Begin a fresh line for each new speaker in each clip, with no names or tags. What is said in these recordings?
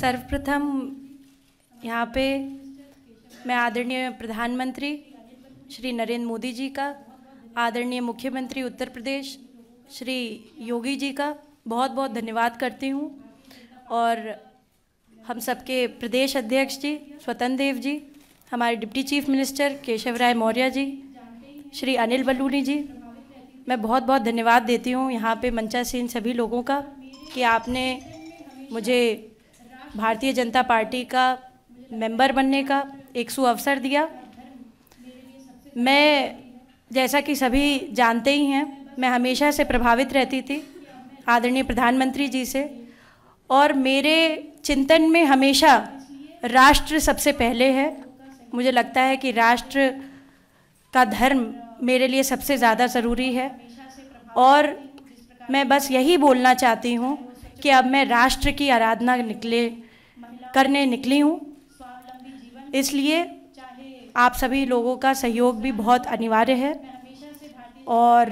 सर्वप्रथम यहाँ पे मैं आदरणीय प्रधानमंत्री श्री नरेंद्र मोदी जी का आदरणीय मुख्यमंत्री उत्तर प्रदेश श्री योगी जी का बहुत बहुत धन्यवाद करती हूँ और हम सबके प्रदेश अध्यक्ष जी स्वतन देव जी हमारे deputy chief minister Keshav Rai Maurya ji Shri Anil Baluni ji मैं बहुत बहुत धन्यवाद देती हूँ यहाँ पे मंचासीन सभी लोगों का कि आपने मुझे भारतीय जनता पार्टी का मेंबर बनने का एक सु अवसर दिया मैं जैसा कि सभी जानते ही हैं मैं हमेशा से प्रभावित रहती थी आदरणीय प्रधानमंत्री जी से और मेरे चिंतन में हमेशा राष्ट्र सबसे पहले है मुझे लगता है कि राष्ट्र का धर्म मेरे लिए सबसे ज़्यादा ज़रूरी है और मैं बस यही बोलना चाहती हूँ कि अब मैं राष्ट्र की आराधना निकले करने निकली हूँ इसलिए आप सभी लोगों का सहयोग भी बहुत अनिवार्य है और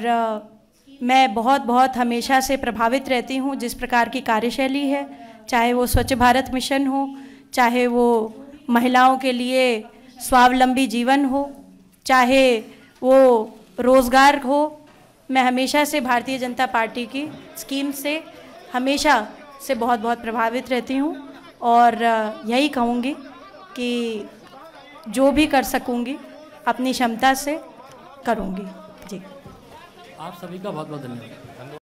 मैं बहुत बहुत हमेशा से प्रभावित रहती हूँ जिस प्रकार की कार्यशैली है चाहे वो स्वच्छ भारत मिशन हो चाहे वो महिलाओं के लिए स्वावलंबी जीवन हो चाहे वो रोज़गार हो मैं हमेशा से भारतीय जनता पार्टी की स्कीम से हमेशा से बहुत बहुत प्रभावित रहती हूँ और यही कहूँगी कि जो भी कर सकूँगी अपनी क्षमता से करूँगी जी
आप सभी का बहुत बहुत धन्यवाद